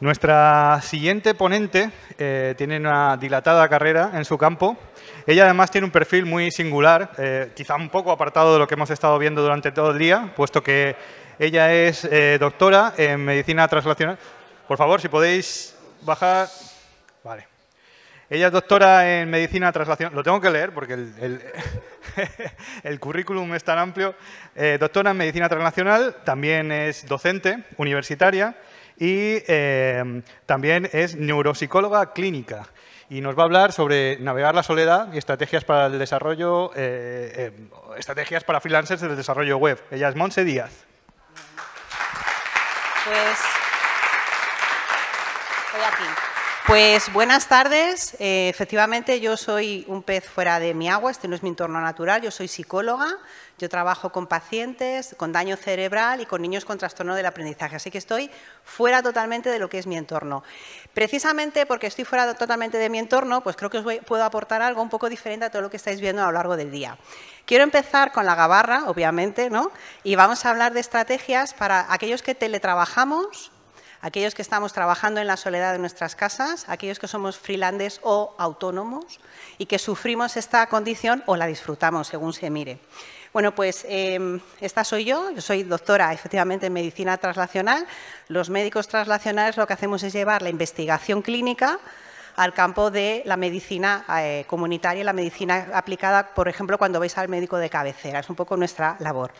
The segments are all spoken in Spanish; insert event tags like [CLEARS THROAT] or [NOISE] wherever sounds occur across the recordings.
Nuestra siguiente ponente eh, tiene una dilatada carrera en su campo. Ella además tiene un perfil muy singular, eh, quizá un poco apartado de lo que hemos estado viendo durante todo el día, puesto que ella es eh, doctora en medicina translacional. Por favor, si podéis bajar. Vale. Ella es doctora en medicina translacional. Lo tengo que leer porque el, el [LAUGHS] currículum es tan amplio. doctora en medicina translacional, también es docente universitaria y eh, también es neuropsicóloga clínica y nos va a hablar sobre navegar la soledad y estrategias para el desarrollo, eh, eh estrategias para freelancers del desarrollo web. Ella es Monse Díaz. Pues estoy aquí. Pues buenas tardes. Eh, efectivamente, yo soy un pez fuera de mi agua, este no es mi entorno natural, yo soy psicóloga, yo trabajo con pacientes con daño cerebral y con niños con trastorno del aprendizaje, así que estoy fuera totalmente de lo que es mi entorno. Precisamente porque estoy fuera totalmente de mi entorno, pues creo que os puedo aportar algo un poco diferente a todo lo que estáis viendo a lo largo del día. Quiero empezar con la gabarra, obviamente, ¿no? Y vamos a hablar de estrategias para aquellos que teletrabajamos aquellos que estamos trabajando en la soledad de nuestras casas, aquellos que somos freelandes o autónomos y que sufrimos esta condición o la disfrutamos, según se mire. Bueno, pues em, esta soy yo, yo soy doctora efectivamente en medicina translacional. Los médicos translacionales lo que hacemos es llevar la investigación clínica al campo de la medicina eh, comunitaria y la medicina aplicada, por ejemplo, cuando vais al médico de cabecera. Es un poco nuestra labor.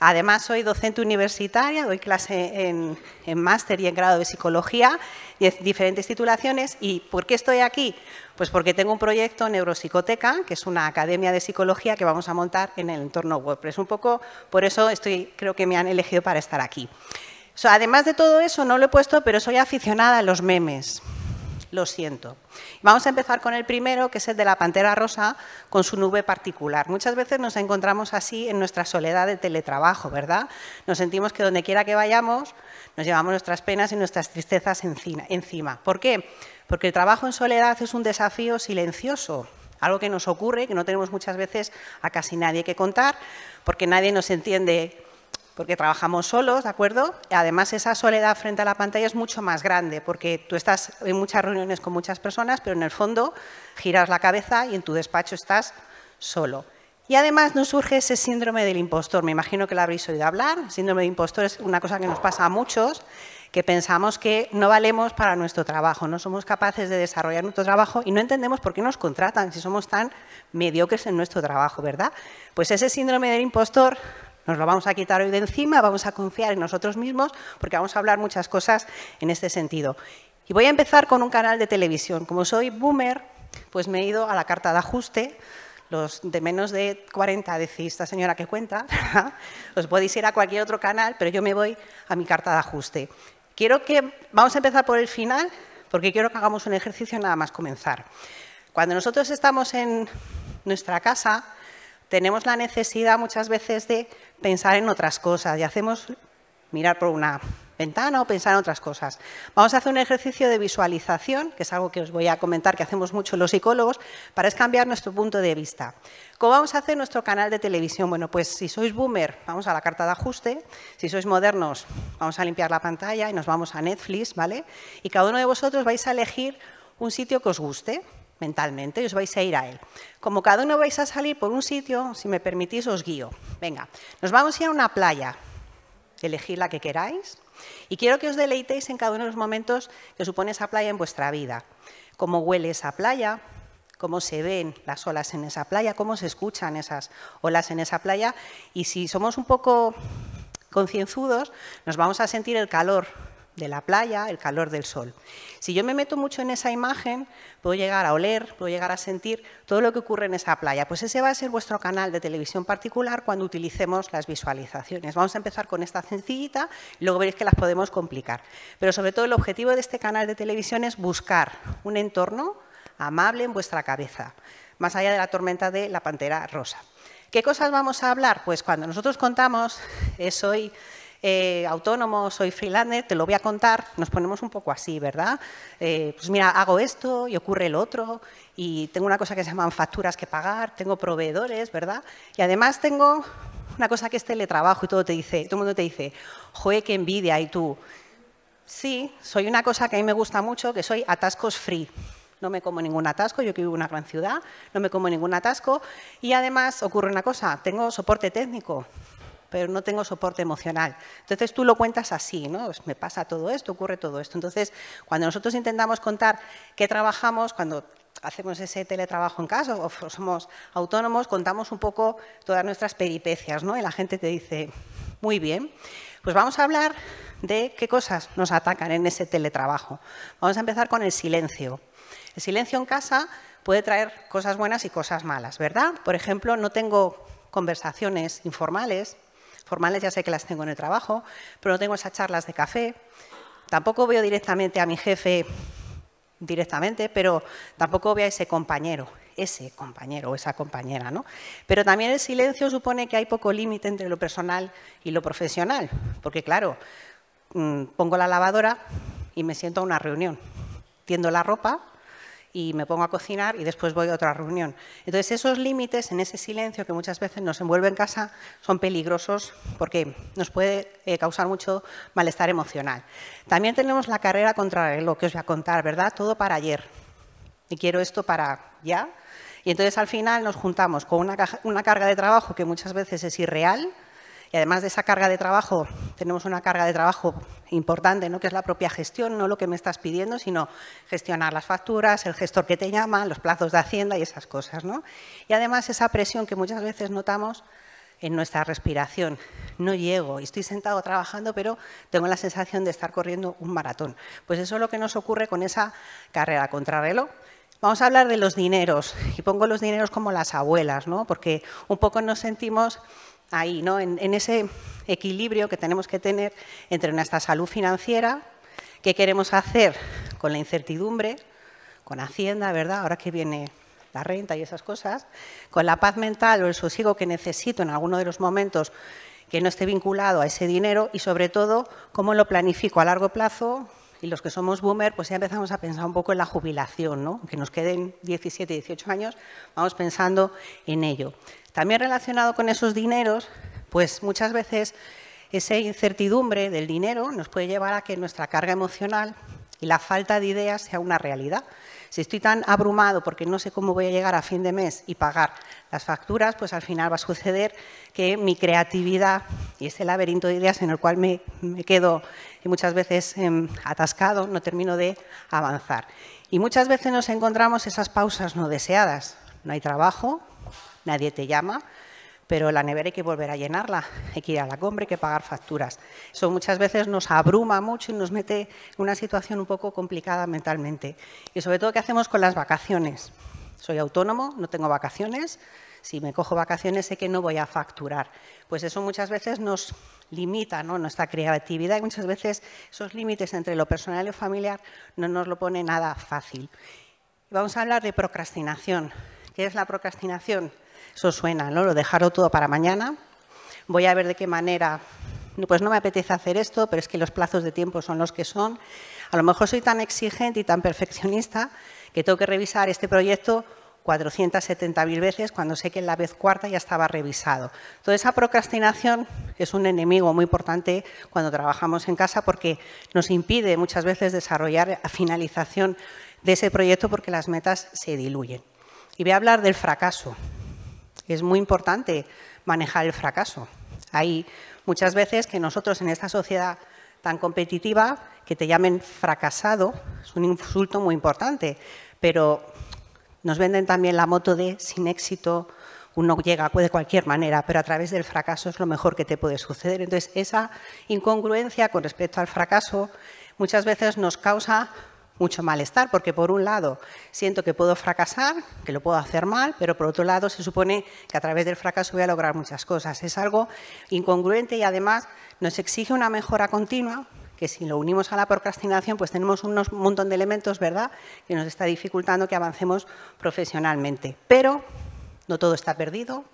Además, soy docente universitaria, doy clase en, máster y en grado de psicología y en diferentes titulaciones. ¿Y por qué estoy aquí? Pues porque tengo un proyecto Neuropsicoteca, que es una academia de psicología que vamos a montar en el entorno WordPress. Un poco por eso estoy, creo que me han elegido para estar aquí. además de todo eso, no lo he puesto, pero soy aficionada a los memes. Lo siento. Vamos a empezar con el primero, que es el de la pantera rosa con su nube particular. Muchas veces nos encontramos así en nuestra soledad de teletrabajo, ¿verdad? Nos sentimos que donde quiera que vayamos nos llevamos nuestras penas y nuestras tristezas encima. ¿Por qué? Porque el trabajo en soledad es un desafío silencioso, algo que nos ocurre, que no tenemos muchas veces a casi nadie que contar, porque nadie nos entiende porque trabajamos solos, ¿de acuerdo? Además, esa soledad frente a la pantalla es mucho más grande, porque tú estás en muchas reuniones con muchas personas, pero en el fondo giras la cabeza y en tu despacho estás solo. Y además nos surge ese síndrome del impostor. Me imagino que lo habréis oído hablar. El síndrome del impostor es una cosa que nos pasa a muchos, que pensamos que no valemos para nuestro trabajo, no somos capaces de desarrollar nuestro trabajo y no entendemos por qué nos contratan si somos tan mediocres en nuestro trabajo, ¿verdad? Pues ese síndrome del impostor nos lo vamos a quitar hoy de encima, vamos a confiar en nosotros mismos porque vamos a hablar muchas cosas en este sentido. Y voy a empezar con un canal de televisión. Como soy boomer, pues me he ido a la carta de ajuste. Los de menos de 40 decís, esta señora que cuenta, [LAUGHS] os podéis ir a cualquier otro canal, pero yo me voy a mi carta de ajuste. Quiero que, vamos a empezar por el final, porque quiero que hagamos un ejercicio nada más comenzar. Cuando nosotros estamos en nuestra casa, tenemos la necesidad muchas veces de pensar en otras cosas y hacemos mirar por una ventana o pensar en otras cosas. Vamos a hacer un ejercicio de visualización, que es algo que os voy a comentar que hacemos mucho los psicólogos, para cambiar nuestro punto de vista. ¿Cómo vamos a hacer nuestro canal de televisión? Bueno, pues si sois boomer, vamos a la carta de ajuste. Si sois modernos, vamos a limpiar la pantalla y nos vamos a Netflix, ¿vale? Y cada uno de vosotros vais a elegir un sitio que os guste mentalmente y os vais a ir a él. Como cada uno vais a salir por un sitio, si me permitís os guío. Venga, nos vamos a ir a una playa, elegir la que queráis, y quiero que os deleitéis en cada uno de los momentos que supone esa playa en vuestra vida. Cómo huele esa playa, cómo se ven las olas en esa playa, cómo se escuchan esas olas en esa playa, y si somos un poco concienzudos, nos vamos a sentir el calor de la playa, el calor del sol. Si yo me meto mucho en esa imagen, puedo llegar a oler, puedo llegar a sentir todo lo que ocurre en esa playa. Pues ese va a ser vuestro canal de televisión particular cuando utilicemos las visualizaciones. Vamos a empezar con esta sencillita, y luego veréis que las podemos complicar. Pero sobre todo el objetivo de este canal de televisión es buscar un entorno amable en vuestra cabeza, más allá de la tormenta de la pantera rosa. ¿Qué cosas vamos a hablar? Pues cuando nosotros contamos, es eh, hoy eh, autónomo, soy freelancer, te lo voy a contar, nos ponemos un poco así, ¿verdad? Eh, pues mira, hago esto y ocurre el otro, y tengo una cosa que se llaman facturas que pagar, tengo proveedores, ¿verdad? Y además tengo una cosa que es teletrabajo y todo, te dice, todo el mundo te dice, ¡joder, qué envidia, y tú, sí, soy una cosa que a mí me gusta mucho, que soy atascos free. No me como ningún atasco, yo que vivo en una gran ciudad, no me como ningún atasco. Y además ocurre una cosa, tengo soporte técnico pero no tengo soporte emocional. Entonces tú lo cuentas así, ¿no? Pues me pasa todo esto, ocurre todo esto. Entonces, cuando nosotros intentamos contar qué trabajamos, cuando hacemos ese teletrabajo en casa o somos autónomos, contamos un poco todas nuestras peripecias, ¿no? Y la gente te dice, muy bien, pues vamos a hablar de qué cosas nos atacan en ese teletrabajo. Vamos a empezar con el silencio. El silencio en casa puede traer cosas buenas y cosas malas, ¿verdad? Por ejemplo, no tengo conversaciones informales, formales ya sé que las tengo en el trabajo, pero no tengo esas charlas de café. Tampoco veo directamente a mi jefe directamente, pero tampoco veo a ese compañero, ese compañero o esa compañera, ¿no? Pero también el silencio supone que hay poco límite entre lo personal y lo profesional, porque claro, mm, pongo la lavadora y me siento a una reunión, tiendo la ropa y me pongo a cocinar y después voy a otra reunión. Entonces, esos límites en ese silencio que muchas veces nos envuelve en casa son peligrosos porque nos puede eh, causar mucho malestar emocional. También tenemos la carrera contra lo que os voy a contar, ¿verdad? Todo para ayer. Y quiero esto para ya. Y entonces al final nos juntamos con una carga de trabajo que muchas veces es irreal, y además de esa carga de trabajo tenemos una carga de trabajo importante, ¿no? que es la propia gestión, no lo que me estás pidiendo, sino gestionar las facturas, el gestor que te llama, los plazos de Hacienda y esas cosas. Y además esa presión que muchas veces notamos en nuestra respiración. No llego, estoy sentado trabajando, pero tengo la sensación de estar corriendo un maratón. Pues eso es lo que nos ocurre con esa carrera contrarreloj. Vamos a hablar de los dineros, y pongo los dineros como las abuelas, ¿no? porque un poco nos sentimos ahí, ¿no? en, en ese equilibrio que tenemos que tener entre nuestra salud financiera, qué queremos hacer con la incertidumbre, con Hacienda, ¿verdad? Ahora que viene la renta y esas cosas, con la paz mental o el sosiego que necesito en alguno de los momentos que no esté vinculado a ese dinero y sobre todo cómo lo planifico a largo plazo, y los que somos boomer, pues ya empezamos a pensar un poco en la jubilación, ¿no? Que nos queden 17, 18 años, vamos pensando en ello. También relacionado con esos dineros, pues muchas veces esa incertidumbre del dinero nos puede llevar a que nuestra carga emocional y la falta de ideas sea una realidad. Si estoy tan abrumado porque no sé cómo voy a llegar a fin de mes y pagar las facturas, pues al final va a suceder que mi creatividad y ese laberinto de ideas en el cual me quedo y muchas veces em, atascado, no termino de avanzar. Y muchas veces nos encontramos esas pausas no deseadas. No hay trabajo, nadie te llama, pero la nevera hay que volver a llenarla, hay que ir a la compra, hay que pagar facturas. Eso muchas veces nos abruma mucho y nos mete en una situación un poco complicada mentalmente. Y sobre todo, ¿qué hacemos con las vacaciones? Soy autónomo, no tengo vacaciones, si me cojo vacaciones sé que no voy a facturar. Pues eso muchas veces nos limita nuestra creatividad y muchas veces esos límites entre lo personal y lo familiar no nos lo pone nada fácil. Vamos a hablar de procrastinación. ¿Qué es la procrastinación? Eso suena, ¿no? Lo dejarlo todo para mañana. Voy a ver de qué manera pues no me apetece hacer esto, pero es que los plazos de tiempo son los que son. A lo mejor soy tan exigente y tan perfeccionista que tengo que revisar este proyecto 470.000 veces cuando sé que en la vez cuarta ya estaba revisado. Toda esa procrastinación es un enemigo muy importante cuando trabajamos en casa porque nos impide muchas veces desarrollar a finalización de ese proyecto porque las metas se diluyen. Y voy a hablar del fracaso. Es muy importante manejar el fracaso. Hay muchas veces que nosotros en esta sociedad tan competitiva, que te llamen fracasado, es un insulto muy importante, pero nos venden también la moto de sin éxito, uno llega de cualquier manera, pero a través del fracaso es lo mejor que te puede suceder. Entonces, esa incongruencia con respecto al fracaso muchas veces nos causa mucho malestar, porque por un lado siento que puedo fracasar, que lo puedo hacer mal, pero por otro lado se supone que a través del fracaso voy a lograr muchas cosas. Es algo incongruente y además nos exige una mejora continua que si lo unimos a la procrastinación, pues tenemos unos montón de elementos, ¿verdad?, que nos está dificultando que avancemos profesionalmente. Pero no todo está perdido,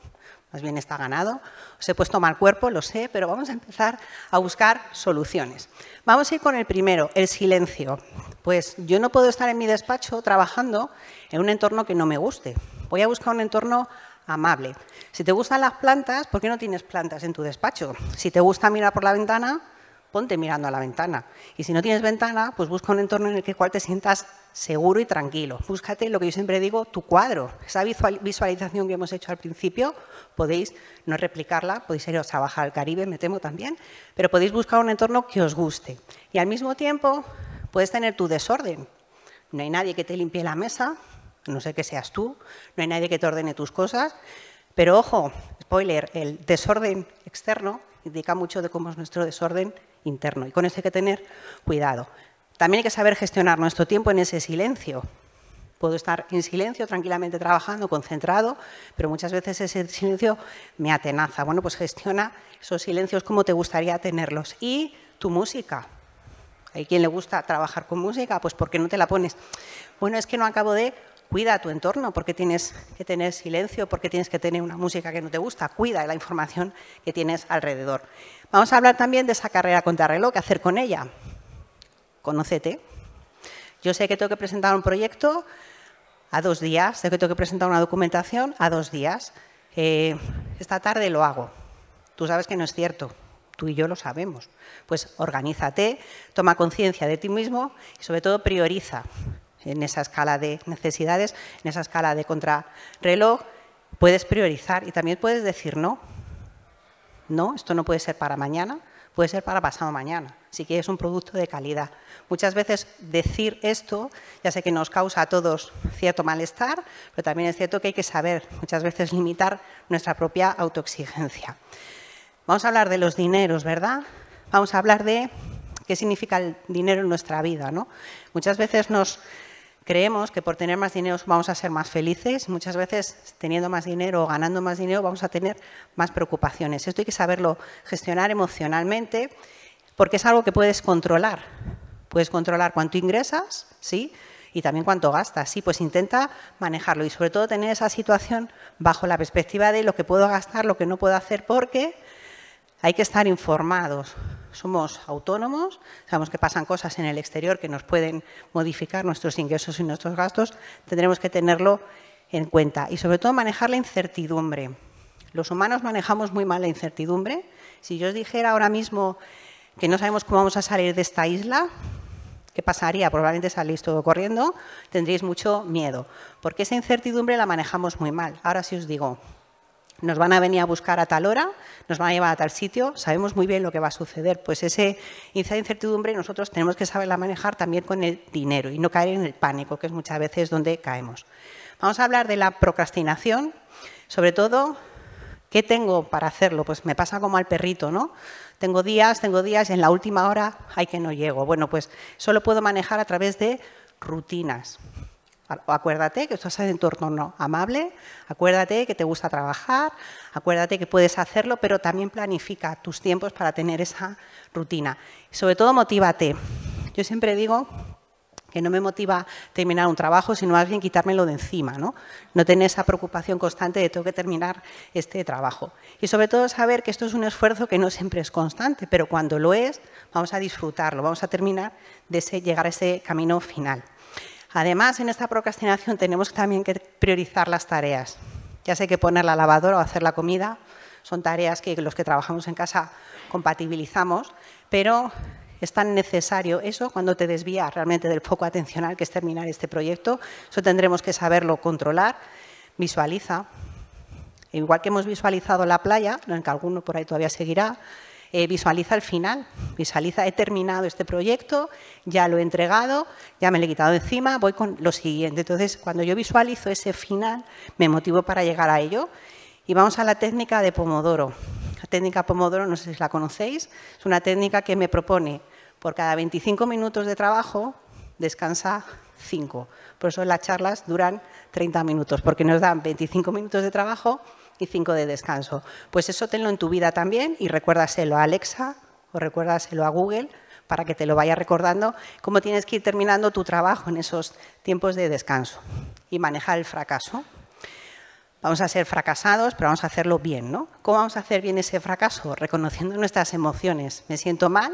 más bien está ganado. Os he puesto mal cuerpo, lo sé, pero vamos a empezar a buscar soluciones. Vamos a ir con el primero, el silencio. Pues yo no puedo estar en mi despacho trabajando en un entorno que no me guste. Voy a buscar un entorno amable. Si te gustan las plantas, ¿por qué no tienes plantas en tu despacho? Si te gusta mirar por la ventana, ponte mirando a la ventana. Y si no tienes ventana, pues busca un entorno en el cual te sientas seguro y tranquilo. Búscate lo que yo siempre digo, tu cuadro. Esa visualización que hemos hecho al principio, podéis no replicarla, podéis iros a bajar al Caribe, me temo también, pero podéis buscar un entorno que os guste. Y al mismo tiempo, puedes tener tu desorden. No hay nadie que te limpie la mesa, no sé que seas tú, no hay nadie que te ordene tus cosas, pero ojo, spoiler, el desorden externo indica mucho de cómo es nuestro desorden interno. Y con eso hay que tener cuidado. También hay que saber gestionar nuestro tiempo en ese silencio. Puedo estar en silencio, tranquilamente trabajando, concentrado, pero muchas veces ese silencio me atenaza. Bueno, pues gestiona esos silencios como te gustaría tenerlos. Y tu música. Hay quien le gusta trabajar con música, pues ¿por qué no te la pones? Bueno, es que no acabo de cuida tu entorno, porque tienes que tener silencio, porque tienes que tener una música que no te gusta, cuida la información que tienes alrededor. Vamos a hablar también de esa carrera contrarreloj, qué hacer con ella. Conócete. Yo sé que tengo que presentar un proyecto a dos días, sé que tengo que presentar una documentación a dos días. Eh, esta tarde lo hago. Tú sabes que no es cierto, tú y yo lo sabemos. Pues organízate, toma conciencia de ti mismo y sobre todo prioriza en esa escala de necesidades, en esa escala de contrarreloj. Puedes priorizar y también puedes decir no. No, esto no puede ser para mañana, puede ser para pasado mañana, si quieres un producto de calidad. Muchas veces decir esto, ya sé que nos causa a todos cierto malestar, pero también es cierto que hay que saber muchas veces limitar nuestra propia autoexigencia. Vamos a hablar de los dineros, ¿verdad? Vamos a hablar de qué significa el dinero en nuestra vida, ¿no? Muchas veces nos creemos que por tener más dinero vamos a ser más felices. Muchas veces, teniendo más dinero o ganando más dinero, vamos a tener más preocupaciones. Esto hay que saberlo gestionar emocionalmente porque es algo que puedes controlar. Puedes controlar cuánto ingresas, ¿sí? Y también cuánto gastas, sí, pues intenta manejarlo y sobre todo tener esa situación bajo la perspectiva de lo que puedo gastar, lo que no puedo hacer, porque hay que estar informados somos autónomos, sabemos que pasan cosas en el exterior que nos pueden modificar nuestros ingresos y nuestros gastos, tendremos que tenerlo en cuenta y sobre todo manejar la incertidumbre. Los humanos manejamos muy mal la incertidumbre. Si yo os dijera ahora mismo que no sabemos cómo vamos a salir de esta isla, ¿qué pasaría? Probablemente salís todo corriendo, tendréis mucho miedo, porque esa incertidumbre la manejamos muy mal. Ahora sí os digo, nos van a venir a buscar a tal hora, nos van a llevar a tal sitio, sabemos muy bien lo que va a suceder. Pues ese esa incertidumbre nosotros tenemos que saberla manejar también con el dinero y no caer en el pánico, que es muchas veces donde caemos. Vamos a hablar de la procrastinación, sobre todo, ¿qué tengo para hacerlo? Pues me pasa como al perrito, ¿no? Tengo días, tengo días, y en la última hora hay que no llego. Bueno, pues solo puedo manejar a través de rutinas. Acuérdate que estás en un entorno amable, acuérdate que te gusta trabajar, acuérdate que puedes hacerlo, pero también planifica tus tiempos para tener esa rutina. sobre todo, motívate. Yo siempre digo que no me motiva terminar un trabajo, sino más bien quitármelo de encima, ¿no? No tener esa preocupación constante de tengo que terminar este trabajo. Y sobre todo saber que esto es un esfuerzo que no siempre es constante, pero cuando lo es, vamos a disfrutarlo, vamos a terminar de llegar a ese camino final. Además, en esta procrastinación tenemos también que priorizar las tareas. Ya sé que poner la lavadora o hacer la comida son tareas que los que trabajamos en casa compatibilizamos, pero es tan necesario eso cuando te desvías realmente del foco atencional que es terminar este proyecto. Eso tendremos que saberlo controlar. Visualiza. Igual que hemos visualizado la playa, en que alguno por ahí todavía seguirá, eh, visualiza el final, visualiza, he terminado este proyecto, ya lo he entregado, ya me lo he quitado encima, voy con lo siguiente. Entonces, cuando yo visualizo ese final, me motivo para llegar a ello. Y vamos a la técnica de Pomodoro. La técnica Pomodoro, no sé si la conocéis, es una técnica que me propone por cada 25 minutos de trabajo, descansa 5. Por eso las charlas duran 30 minutos, porque nos dan 25 minutos de trabajo y cinco de descanso. Pues eso tenlo en tu vida también y recuérdaselo a Alexa o recuérdaselo a Google para que te lo vaya recordando cómo tienes que ir terminando tu trabajo en esos tiempos de descanso y manejar el fracaso. Vamos a ser fracasados, pero vamos a hacerlo bien, ¿no? ¿Cómo vamos a hacer bien ese fracaso? Reconociendo nuestras emociones. Me siento mal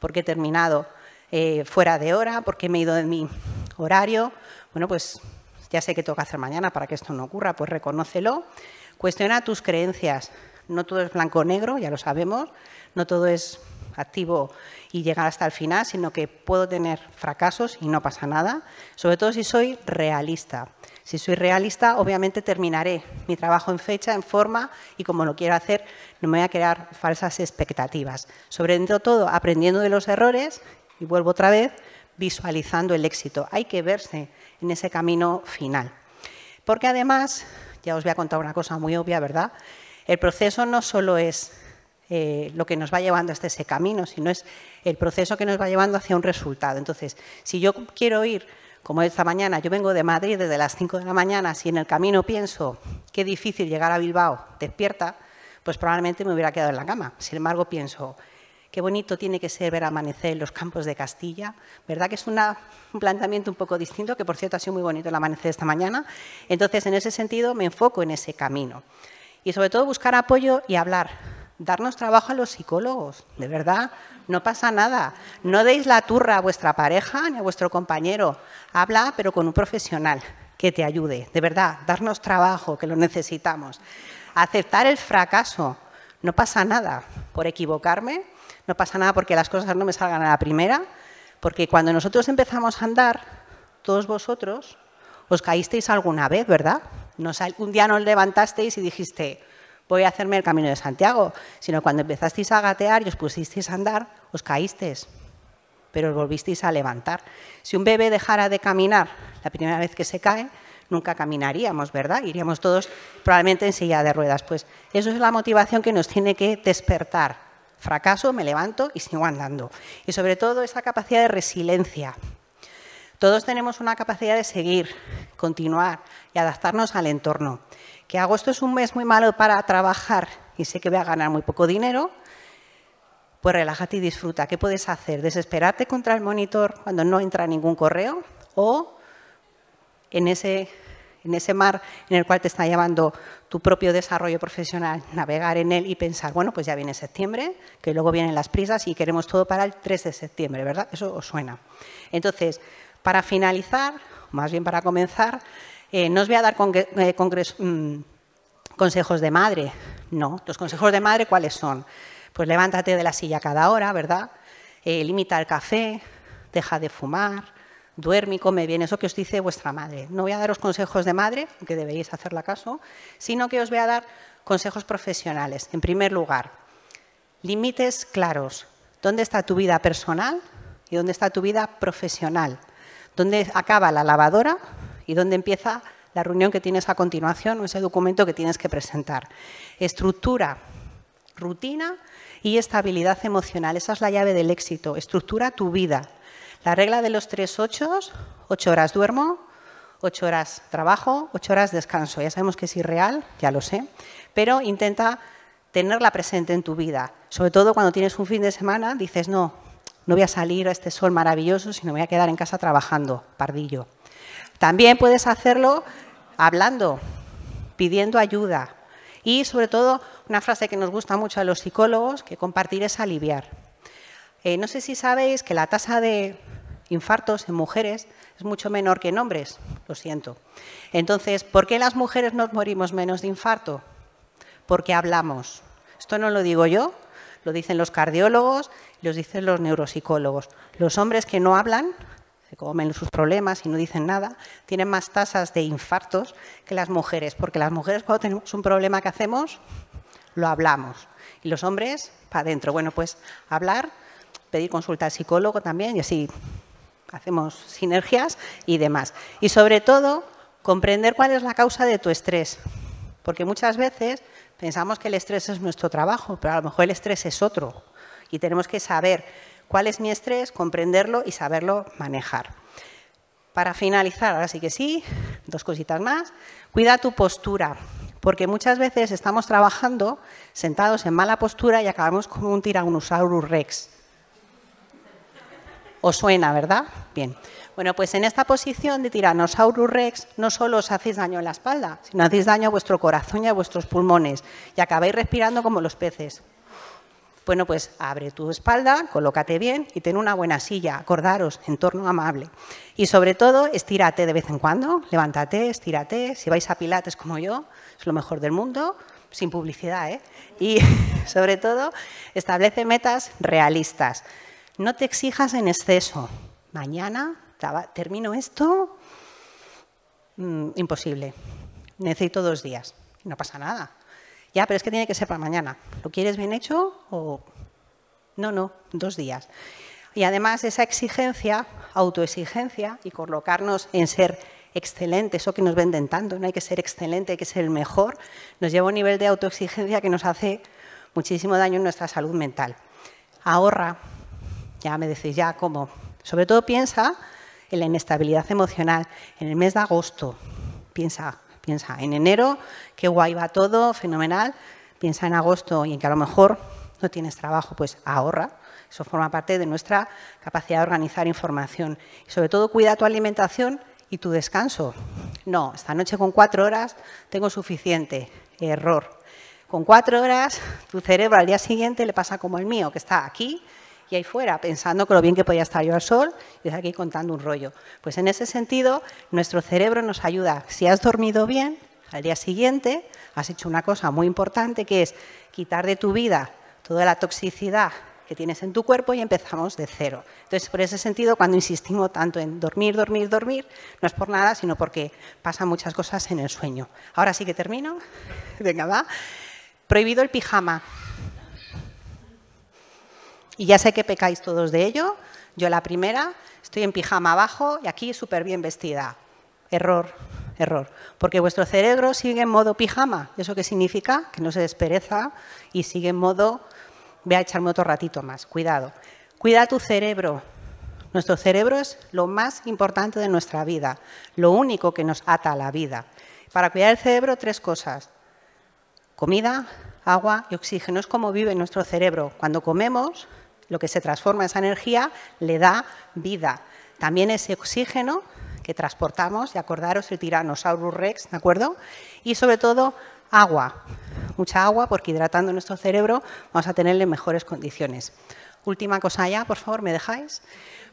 porque he terminado eh, fuera de hora, porque me he ido de mi horario. Bueno, pues ya sé qué tengo que hacer mañana para que esto no ocurra, pues reconócelo Cuestiona tus creencias. No todo es blanco o negro, ya lo sabemos. No todo es activo y llegar hasta el final, sino que puedo tener fracasos y no pasa nada, sobre todo si soy realista. Si soy realista, obviamente terminaré mi trabajo en fecha, en forma y como lo quiero hacer, no me voy a crear falsas expectativas. Sobre todo, aprendiendo de los errores y vuelvo otra vez, visualizando el éxito. Hay que verse en ese camino final. Porque además, ya os voy a contar una cosa muy obvia, ¿verdad? El proceso no solo es eh, lo que nos va llevando hasta ese camino, sino es el proceso que nos va llevando hacia un resultado. Entonces, si yo quiero ir, como esta mañana, yo vengo de Madrid desde las 5 de la mañana, si en el camino pienso qué difícil llegar a Bilbao despierta, pues probablemente me hubiera quedado en la cama. Sin embargo, pienso, Qué bonito tiene que ser ver amanecer en los campos de Castilla. ¿Verdad que es un planteamiento un poco distinto? Que, por cierto, ha sido muy bonito el amanecer esta mañana. Entonces, en ese sentido, me enfoco en ese camino. Y sobre todo, buscar apoyo y hablar. Darnos trabajo a los psicólogos, de verdad, no pasa nada. No deis la turra a vuestra pareja ni a vuestro compañero. Habla, pero con un profesional que te ayude, de verdad, darnos trabajo, que lo necesitamos. Aceptar el fracaso, no pasa nada por equivocarme, no pasa nada porque las cosas no me salgan a la primera, porque cuando nosotros empezamos a andar, todos vosotros os caísteis alguna vez, ¿verdad? un día nos levantasteis y dijiste, voy a hacerme el camino de Santiago, sino cuando empezasteis a gatear y os pusisteis a andar, os caísteis, pero os volvisteis a levantar. Si un bebé dejara de caminar la primera vez que se cae, nunca caminaríamos, ¿verdad? Iríamos todos probablemente en silla de ruedas. Pues eso es la motivación que nos tiene que despertar fracaso, me levanto y sigo andando. Y sobre todo esa capacidad de resiliencia. Todos tenemos una capacidad de seguir, continuar y adaptarnos al entorno. Que agosto es un mes muy malo para trabajar y sé que voy a ganar muy poco dinero, pues relájate y disfruta. ¿Qué puedes hacer? ¿Desesperarte contra el monitor cuando no entra ningún correo? ¿O en ese en ese mar en el cual te está llevando tu propio desarrollo profesional, navegar en él y pensar, bueno, pues ya viene septiembre, que luego vienen las prisas y queremos todo para el 3 de septiembre, ¿verdad? Eso os suena. Entonces, para finalizar, más bien para comenzar, eh, no os voy a dar eh, mm, consejos de madre, no. ¿Los consejos de madre cuáles son? Pues levántate de la silla cada hora, ¿verdad? Eh, limita el café, deja de fumar, duerme y come bien, eso que os dice vuestra madre. No voy a daros consejos de madre, que deberíais hacerla caso, sino que os voy a dar consejos profesionales. En primer lugar, límites claros. ¿Dónde está tu vida personal y dónde está tu vida profesional? ¿Dónde acaba la lavadora y dónde empieza la reunión que tienes a continuación o ese documento que tienes que presentar? Estructura, rutina y estabilidad emocional. Esa es la llave del éxito. Estructura tu vida la regla de los tres 8 ocho horas duermo, ocho horas trabajo, ocho horas descanso. Ya sabemos que es irreal, ya lo sé, pero intenta tenerla presente en tu vida. Sobre todo cuando tienes un fin de semana, dices, no, no voy a salir a este sol maravilloso, sino me voy a quedar en casa trabajando, pardillo. También puedes hacerlo hablando, pidiendo ayuda. Y sobre todo, una frase que nos gusta mucho a los psicólogos, que compartir es aliviar. Eh, no sé si sabéis que la tasa de infartos en mujeres es mucho menor que en hombres, lo siento. Entonces, ¿por qué las mujeres nos morimos menos de infarto? Porque hablamos. Esto no lo digo yo, lo dicen los cardiólogos, lo dicen los neuropsicólogos. Los hombres que no hablan, se comen sus problemas y no dicen nada, tienen más tasas de infartos que las mujeres, porque las mujeres cuando tenemos un problema que hacemos, lo hablamos. Y los hombres, para adentro. Bueno, pues hablar pedir consulta al psicólogo también y así hacemos sinergias y demás. Y sobre todo, comprender cuál es la causa de tu estrés, porque muchas veces pensamos que el estrés es nuestro trabajo, pero a lo mejor el estrés es otro y tenemos que saber cuál es mi estrés, comprenderlo y saberlo manejar. Para finalizar, ahora sí que sí, dos cositas más. Cuida tu postura, porque muchas veces estamos trabajando sentados en mala postura y acabamos como un Tyrannosaurus rex os suena, ¿verdad? Bien. Bueno, pues en esta posición de Tyrannosaurus rex no solo os hacéis daño en la espalda, sino hacéis daño a vuestro corazón y a vuestros pulmones y acabáis respirando como los peces. Bueno, pues abre tu espalda, colócate bien y ten una buena silla, acordaros, torno amable. Y sobre todo, estírate de vez en cuando, levántate, estírate. Si vais a pilates como yo, es lo mejor del mundo, sin publicidad, ¿eh? Y [LAUGHS] sobre todo, establece metas realistas. No te exijas en exceso. Mañana termino esto, mm, imposible. Necesito dos días. No pasa nada. Ya, pero es que tiene que ser para mañana. ¿Lo quieres bien hecho o...? No, no, dos días. Y además esa exigencia, autoexigencia y colocarnos en ser excelentes eso que nos venden tanto, no hay que ser excelente, hay que ser el mejor, nos lleva a un nivel de autoexigencia que nos hace muchísimo daño en nuestra salud mental. Ahorra, ya me decís, ya cómo. Sobre todo piensa en la inestabilidad emocional. En el mes de agosto, piensa, piensa en enero, qué guay va todo, fenomenal. Piensa en agosto y en que a lo mejor no tienes trabajo, pues ahorra. Eso forma parte de nuestra capacidad de organizar información. Y sobre todo, cuida tu alimentación y tu descanso. No, esta noche con cuatro horas tengo suficiente. Error. Con cuatro horas, tu cerebro al día siguiente le pasa como el mío, que está aquí y ahí fuera, pensando que lo bien que podía estar yo al sol y aquí contando un rollo. Pues en ese sentido, nuestro cerebro nos ayuda. Si has dormido bien, al día siguiente has hecho una cosa muy importante que es quitar de tu vida toda la toxicidad que tienes en tu cuerpo y empezamos de cero. Entonces, por ese sentido, cuando insistimos tanto en dormir, dormir, dormir, no es por nada, sino porque pasan muchas cosas en el sueño. Ahora sí que termino. [LAUGHS] Venga, va. Prohibido el pijama. Y ya sé que pecáis todos de ello. Yo la primera, estoy en pijama abajo y aquí súper bien vestida. Error, error. Porque vuestro cerebro sigue en modo pijama. ¿Eso qué significa? Que no se despereza y sigue en modo, voy a echarme otro ratito más. Cuidado. Cuida tu cerebro. Nuestro cerebro es lo más importante de nuestra vida, lo único que nos ata a la vida. Para cuidar el cerebro, tres cosas. Comida, agua y oxígeno. Es como vive nuestro cerebro. Cuando comemos, lo que se transforma esa energía le da vida. También ese oxígeno que transportamos, y acordaros el Tyrannosaurus rex, ¿de acuerdo? Y sobre todo agua, mucha agua, porque hidratando nuestro cerebro vamos a tenerle mejores condiciones. Última cosa ya, por favor, ¿me dejáis?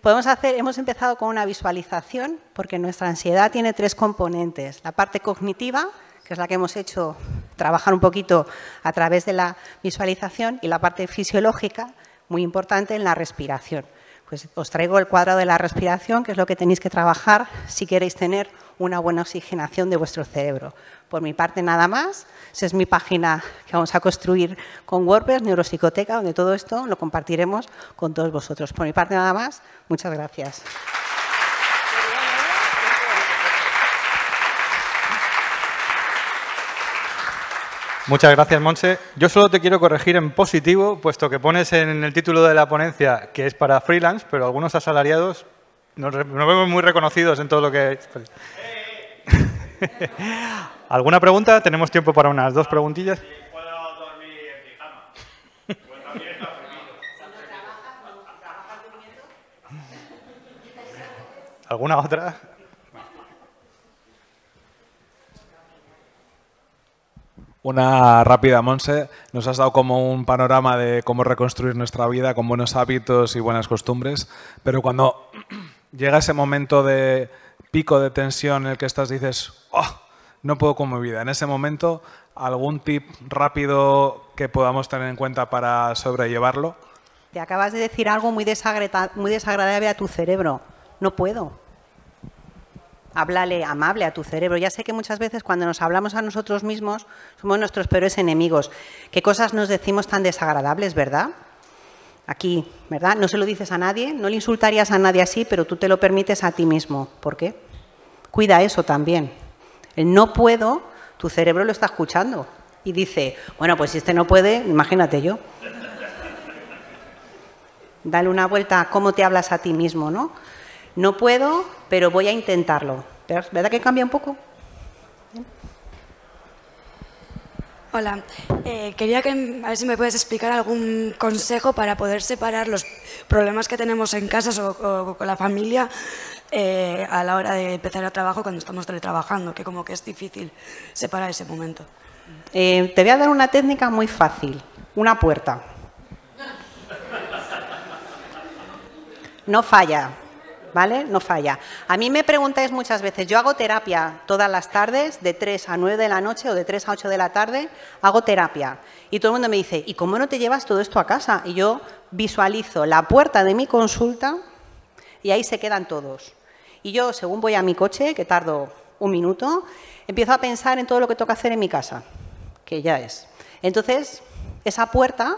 Podemos hacer, hemos empezado con una visualización, porque nuestra ansiedad tiene tres componentes. La parte cognitiva, que es la que hemos hecho trabajar un poquito a través de la visualización, y la parte fisiológica, muy importante en la respiración. Pues os traigo el cuadro de la respiración, que es lo que tenéis que trabajar si queréis tener una buena oxigenación de vuestro cerebro. Por mi parte, nada más. Esa es mi página que vamos a construir con WordPress, Neuropsicoteca, donde todo esto lo compartiremos con todos vosotros. Por mi parte, nada más. Muchas gracias. Muchas gracias, Monse. Yo solo te quiero corregir en positivo, puesto que pones en el título de la ponencia que es para freelance, pero algunos asalariados nos, vemos muy reconocidos en todo lo que... [LAUGHS] ¿Alguna pregunta? Tenemos tiempo para unas dos preguntillas. ¿Alguna otra? Una rápida, Monse. Nos has dado como un panorama de cómo reconstruir nuestra vida con buenos hábitos y buenas costumbres, pero cuando [CLEARS THROAT] llega ese momento de pico de tensión en el que estás, dices, oh, no puedo con mi vida. En ese momento, ¿algún tip rápido que podamos tener en cuenta para sobrellevarlo? Te acabas de decir algo muy desagradable a tu cerebro. No puedo. Háblale amable a tu cerebro. Ya sé que muchas veces cuando nos hablamos a nosotros mismos somos nuestros peores enemigos. Qué cosas nos decimos tan desagradables, ¿verdad? Aquí, ¿verdad? No se lo dices a nadie, no le insultarías a nadie así, pero tú te lo permites a ti mismo. ¿Por qué? Cuida eso también. El no puedo, tu cerebro lo está escuchando y dice, bueno, pues si este no puede, imagínate yo. Dale una vuelta a cómo te hablas a ti mismo, ¿no? No puedo, pero voy a intentarlo. ¿Verdad que cambia un poco? Hola, eh, quería que a ver si me puedes explicar algún consejo para poder separar los problemas que tenemos en casa o, con la familia eh, a la hora de empezar el trabajo cuando estamos teletrabajando, que como que es difícil separar ese momento. Eh, te voy a dar una técnica muy fácil, una puerta. No falla, ¿vale? No falla. A mí me preguntáis muchas veces, yo hago terapia todas las tardes, de 3 a 9 de la noche o de 3 a 8 de la tarde, hago terapia. Y todo el mundo me dice, ¿y cómo no te llevas todo esto a casa? Y yo visualizo la puerta de mi consulta y ahí se quedan todos. Y yo, según voy a mi coche, que tardo un minuto, empiezo a pensar en todo lo que toca hacer en mi casa, que ya es. Entonces, esa puerta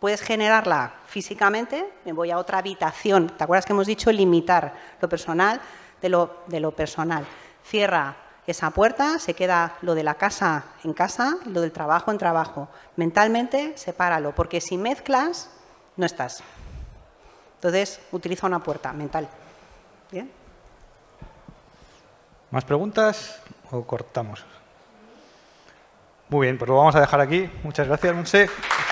puedes generarla físicamente, me voy a otra habitación. ¿Te acuerdas que hemos dicho limitar lo personal de lo, personal? Cierra esa puerta, se queda lo de la casa en casa lo del trabajo en trabajo. Mentalmente, sepáralo, porque si mezclas, no estás. Entonces, utiliza una puerta mental. ¿Bien? ¿Más preguntas o cortamos? Muy bien, pues lo vamos a dejar aquí. Muchas gracias, Monse.